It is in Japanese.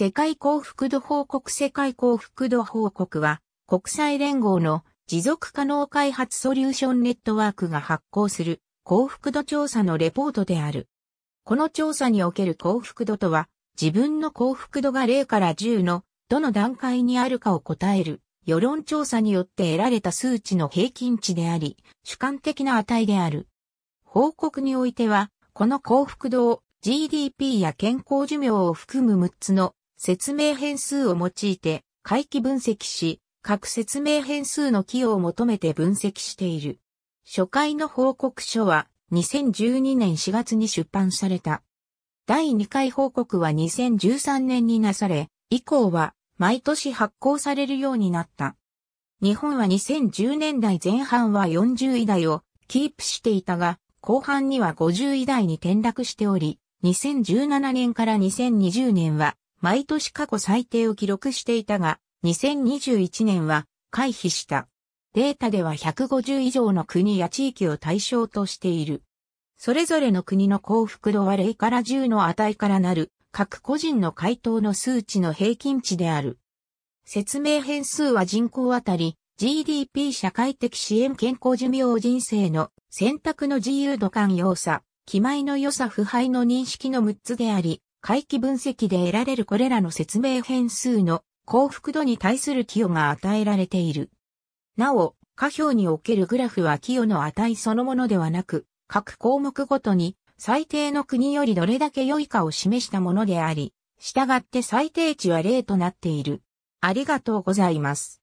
世界幸福度報告世界幸福度報告は、国際連合の持続可能開発ソリューションネットワークが発行する幸福度調査のレポートである。この調査における幸福度とは、自分の幸福度が0から10のどの段階にあるかを答える世論調査によって得られた数値の平均値であり、主観的な値である。報告においては、この幸福度を GDP や健康寿命を含む6つの説明変数を用いて回帰分析し、各説明変数の寄与を求めて分析している。初回の報告書は2012年4月に出版された。第2回報告は2013年になされ、以降は毎年発行されるようになった。日本は2010年代前半は40位台をキープしていたが、後半には50位台に転落しており、2017年から2020年は毎年過去最低を記録していたが、2021年は回避した。データでは150以上の国や地域を対象としている。それぞれの国の幸福度は0から10の値からなる、各個人の回答の数値の平均値である。説明変数は人口あたり、GDP 社会的支援健康寿命人生の選択の自由度寛容さ、気前の良さ腐敗の認識の6つであり、回帰分析で得られるこれらの説明変数の幸福度に対する寄与が与えられている。なお、下表におけるグラフは寄与の値そのものではなく、各項目ごとに最低の国よりどれだけ良いかを示したものであり、従って最低値は0となっている。ありがとうございます。